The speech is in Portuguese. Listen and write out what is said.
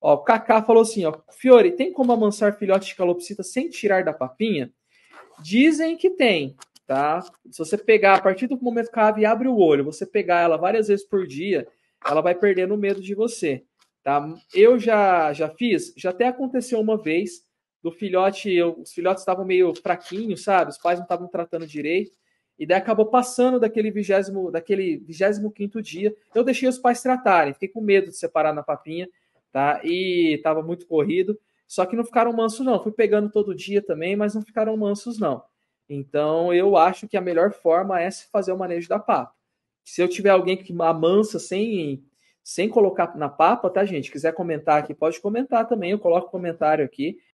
Ó, o Kaká falou assim, ó, Fiore, tem como amansar filhote de calopsita sem tirar da papinha? Dizem que tem, tá? Se você pegar, a partir do momento que a ave abre o olho, você pegar ela várias vezes por dia, ela vai perdendo medo de você, tá? Eu já, já fiz, já até aconteceu uma vez, do filhote, eu, os filhotes estavam meio fraquinhos, sabe? Os pais não estavam tratando direito, e daí acabou passando daquele vigésimo, daquele quinto dia, eu deixei os pais tratarem, fiquei com medo de separar na papinha, tá? E estava muito corrido, só que não ficaram mansos não. Fui pegando todo dia também, mas não ficaram mansos não. Então eu acho que a melhor forma é se fazer o manejo da papa. Se eu tiver alguém que amansa sem sem colocar na papa, tá gente? Quiser comentar aqui, pode comentar também. Eu coloco comentário aqui.